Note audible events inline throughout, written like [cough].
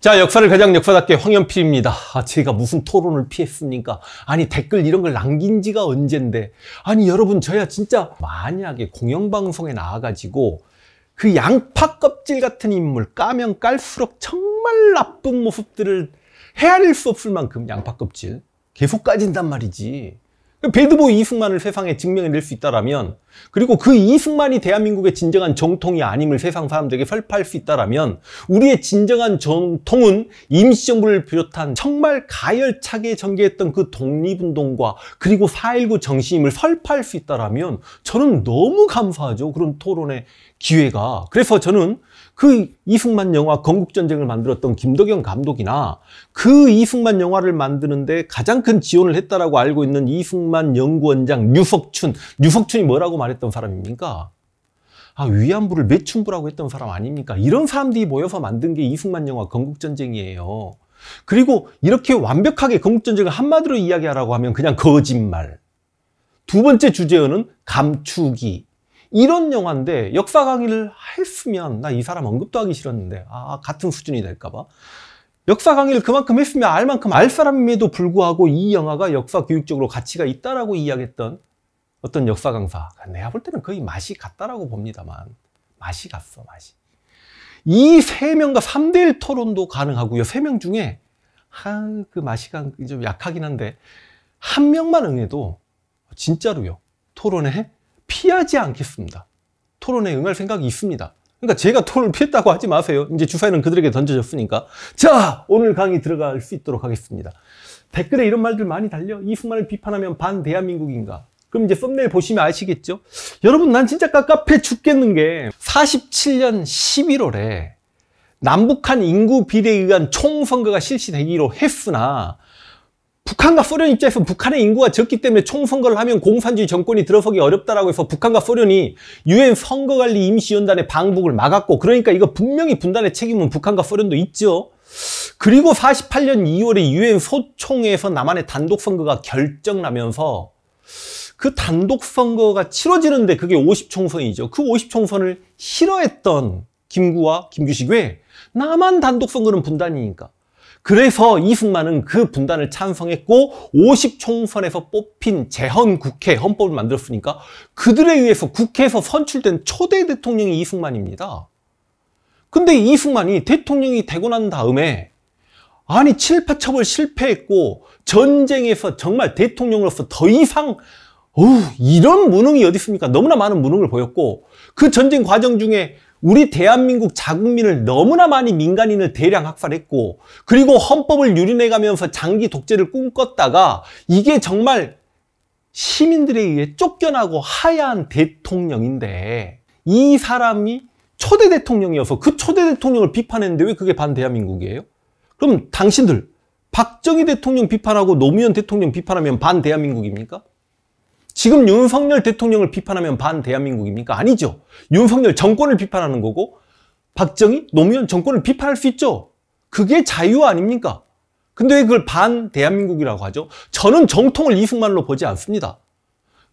자, 역사를 가장 역사답게 황현필입니다. 아, 제가 무슨 토론을 피했습니까? 아니, 댓글 이런 걸 남긴 지가 언젠데. 아니, 여러분, 저야 진짜 만약에 공영방송에 나와가지고 그 양파 껍질 같은 인물 까면 깔수록 정말 나쁜 모습들을 헤아릴 수 없을 만큼 양파 껍질 계속 까진단 말이지. 배드보이 그 이승만을 세상에 증명해낼 수 있다라면 그리고 그 이승만이 대한민국의 진정한 정통이 아님을 세상 사람들에게 설파할 수 있다라면 우리의 진정한 정통은 임시정부를 비롯한 정말 가열차게 전개했던 그 독립운동과 그리고 4.19 정신임을 설파할 수 있다라면 저는 너무 감사하죠 그런 토론의 기회가 그래서 저는 그 이승만 영화 건국전쟁을 만들었던 김덕영 감독이나 그 이승만 영화를 만드는데 가장 큰 지원을 했다라고 알고 있는 이승만 연구원장 유석춘. 유석춘이 뭐라고 말했던 사람입니까? 아, 위안부를 매춘부라고 했던 사람 아닙니까? 이런 사람들이 모여서 만든 게 이승만 영화 건국전쟁이에요. 그리고 이렇게 완벽하게 건국전쟁을 한마디로 이야기하라고 하면 그냥 거짓말. 두 번째 주제어는 감추기. 이런 영화인데 역사 강의를 했으면 나 이 사람 언급도 하기 싫었는데 아 같은 수준이 될까봐 역사 강의를 그만큼 했으면 알 만큼 알 사람임에도 불구하고 이 영화가 역사 교육적으로 가치가 있다라고 이야기했던 어떤 역사 강사 내가 볼 때는 거의 맛이 같다라고 봅니다만 맛이 갔어 맛이 이 세명과삼대일 토론도 가능하고요 세 명 중에 한그 아, 맛이 좀 약하긴 한데 한 명만 응해도 진짜로요 토론에 피하지 않겠습니다. 토론에 응할 생각이 있습니다. 그러니까 제가 토론을 피했다고 하지 마세요. 이제 주사위는 그들에게 던져졌으니까. 자, 오늘 강의 들어갈 수 있도록 하겠습니다. 댓글에 이런 말들 많이 달려. 이승만을 비판하면 반 대한민국인가. 그럼 이제 썸네일 보시면 아시겠죠? 여러분 난 진짜 깝깝해 죽겠는 게 47년 11월에 남북한 인구 비례에 의한 총선거가 실시되기로 했으나 북한과 소련 입장에서 북한의 인구가 적기 때문에 총선거를 하면 공산주의 정권이 들어서기 어렵다라고 해서 북한과 소련이 유엔 선거관리 임시연단의 방북을 막았고 그러니까 이거 분명히 분단의 책임은 북한과 소련도 있죠. 그리고 48년 2월에 유엔 소총에서 남한의 단독 선거가 결정나면서 그 단독 선거가 치러지는데 그게 50총선이죠. 그 50총선을 싫어했던 김구와 김규식왜 남한 단독 선거는 분단이니까 그래서 이승만은 그 분단을 찬성했고 50총선에서 뽑힌 재헌국회 헌법을 만들었으니까 그들에 의해서 국회에서 선출된 초대 대통령이 이승만입니다. 근데 이승만이 대통령이 되고 난 다음에 아니 칠파첩을 실패했고 전쟁에서 정말 대통령으로서 더 이상 어우, 이런 무능이 어디 있습니까? 너무나 많은 무능을 보였고 그 전쟁 과정 중에 우리 대한민국 자국민을 너무나 많이 민간인을 대량 학살했고 그리고 헌법을 유린해가면서 장기 독재를 꿈꿨다가 이게 정말 시민들에 의해 쫓겨나고 하야한 대통령인데 이 사람이 초대 대통령이어서 그 초대 대통령을 비판했는데 왜 그게 반대한민국이에요? 그럼 당신들 박정희 대통령 비판하고 노무현 대통령 비판하면 반대한민국입니까? 지금 윤석열 대통령을 비판하면 반 대한민국입니까? 아니죠. 윤석열 정권을 비판하는 거고 박정희, 노무현 정권을 비판할 수 있죠. 그게 자유 아닙니까? 근데 왜 그걸 반 대한민국이라고 하죠? 저는 정통을 이승만으로 보지 않습니다.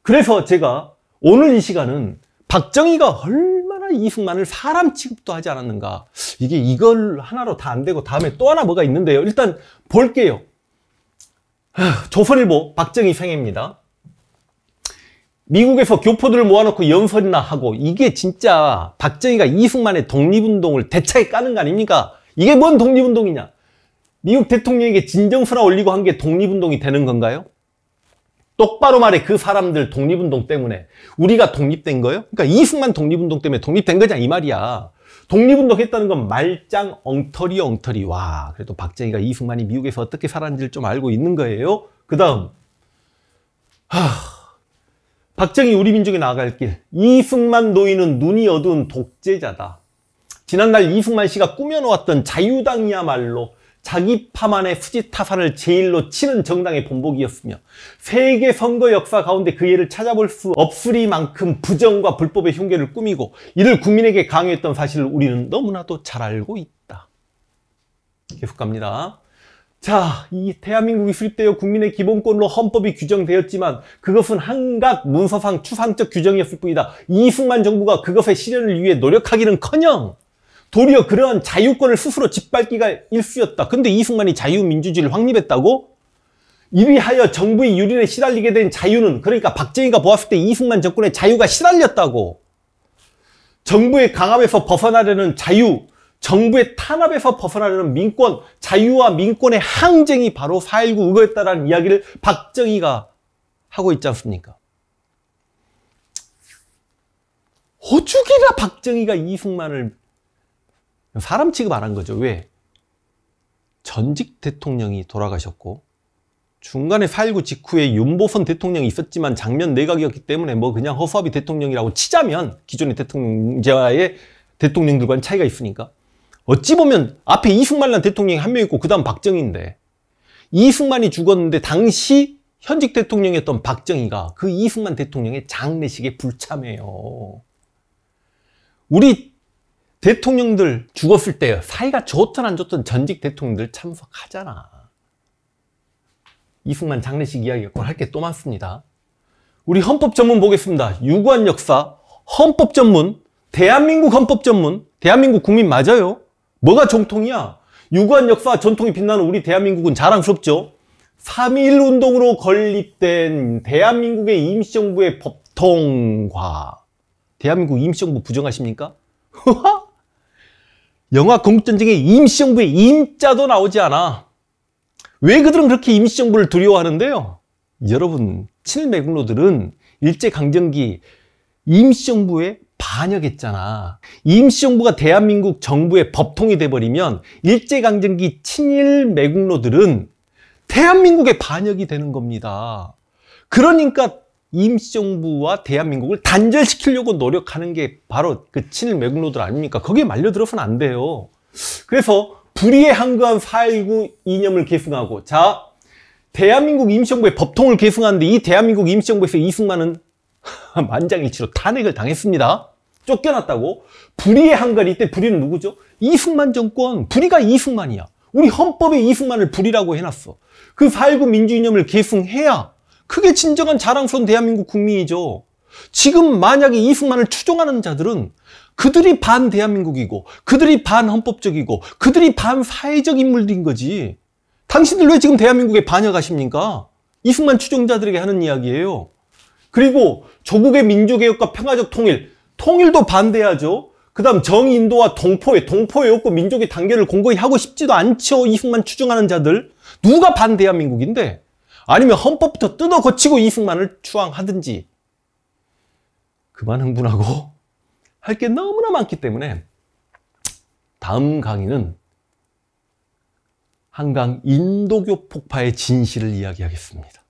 그래서 제가 오늘 이 시간은 박정희가 얼마나 이승만을 사람 취급도 하지 않았는가. 이게 이걸 하나로 다 안 되고 다음에 또 하나 뭐가 있는데요. 일단 볼게요. 조선일보 박정희 생애입니다. 미국에서 교포들을 모아놓고 연설이나 하고 이게 진짜 박정희가 이승만의 독립운동을 대차게 까는 거 아닙니까? 이게 뭔 독립운동이냐? 미국 대통령에게 진정서나 올리고 한 게 독립운동이 되는 건가요? 똑바로 말해 그 사람들 독립운동 때문에 우리가 독립된 거예요? 그러니까 이승만 독립운동 때문에 독립된 거냐 이 말이야. 독립운동 했다는 건 말짱 엉터리 엉터리 와 그래도 박정희가 이승만이 미국에서 어떻게 살았는지를 좀 알고 있는 거예요. 그 다음 하... 박정희 우리 민족이 나아갈 길 이승만 노인은 눈이 어두운 독재자다. 지난날 이승만 씨가 꾸며놓았던 자유당이야말로 자기 파만의 수지타산을 제일로 치는 정당의 본보기였으며 세계 선거 역사 가운데 그 예를 찾아볼 수 없으리만큼 부정과 불법의 흉계를 꾸미고 이를 국민에게 강요했던 사실을 우리는 너무나도 잘 알고 있다. 계속 갑니다. 자, 이 대한민국이 수립되어 국민의 기본권으로 헌법이 규정되었지만 그것은 한각 문서상 추상적 규정이었을 뿐이다. 이승만 정부가 그것의 실현을 위해 노력하기는커녕 도리어 그러한 자유권을 스스로 짓밟기가 일쑤였다. 근데 이승만이 자유민주주의를 확립했다고? 이리하여 정부의 유린에 시달리게 된 자유는 그러니까 박정희가 보았을 때 이승만 정권의 자유가 시달렸다고. 정부의 강압에서 벗어나려는 자유, 정부의 탄압에서 벗어나려는 민권, 자유와 민권의 항쟁이 바로 4.19우거였다라는 이야기를 박정희가 하고 있지 않습니까? 호주기나 박정희가 이승만을 사람 취급 안한 거죠. 왜? 전직 대통령이 돌아가셨고 중간에 4.19 직후에 윤보선 대통령이 있었지만 장면 내각이었기 때문에 뭐 그냥 허수아비 대통령이라고 치자면 기존의 대통령제와의 대통령들과는 차이가 있으니까 어찌 보면 앞에 이승만란 대통령이 한 명 있고 그 다음 박정희인데 이승만이 죽었는데 당시 현직 대통령이었던 박정희가 그 이승만 대통령의 장례식에 불참해요. 우리 대통령들 죽었을 때 사이가 좋든 안 좋든 전직 대통령들 참석하잖아. 이승만 장례식 이야기가 곧할게 또 많습니다. 우리 헌법 전문 보겠습니다. 유관 역사, 헌법 전문, 대한민국 헌법 전문, 대한민국 국민 맞아요? 뭐가 정통이야? 유구한 역사 전통이 빛나는 우리 대한민국은 자랑스럽죠. 3.1 운동으로 건립된 대한민국의 임시정부의 법통화. 대한민국 임시정부 부정하십니까? [laughs] 영화 공국전쟁의 임시정부의 임자도 나오지 않아. 왜 그들은 그렇게 임시정부를 두려워하는데요? 여러분, 친일매국노들은 일제강점기 임시정부의 반역했잖아. 임시정부가 대한민국 정부의 법통이 돼버리면 일제강점기 친일 매국노들은 대한민국의 반역이 되는 겁니다. 그러니까 임시정부와 대한민국을 단절시키려고 노력하는 게 바로 그 친일 매국노들 아닙니까? 거기에 말려들어서는 안 돼요. 그래서 불의에 항거한 4.19 이념을 계승하고 자 대한민국 임시정부의 법통을 계승하는데 이 대한민국 임시정부에서 이승만은 [laughs] 만장일치로 탄핵을 당했습니다. 쫓겨났다고. 불의의 한가리 이때 불의는 누구죠? 이승만 정권. 불의가 이승만이야. 우리 헌법에 이승만을 불이라고 해놨어. 그 4.19 민주이념을 계승해야 그게 진정한 자랑스러운 대한민국 국민이죠. 지금 만약에 이승만을 추종하는 자들은 그들이 반대한민국이고 그들이 반헌법적이고 그들이 반사회적 인물들인 거지. 당신들 왜 지금 대한민국에 반역하십니까? 이승만 추종자들에게 하는 이야기예요. 그리고 조국의 민주개혁과 평화적 통일, 통일도 반대하죠. 그 다음 정인도와 동포회, 동포회 없고 민족의 단결을 공고히 하고 싶지도 않죠. 이승만 추종하는 자들. 누가 반대한민국인데? 아니면 헌법부터 뜯어 고치고 이승만을 추앙하든지. 그만 흥분하고 [laughs] 할 게 너무나 많기 때문에 다음 강의는 한강 인도교 폭파의 진실을 이야기하겠습니다.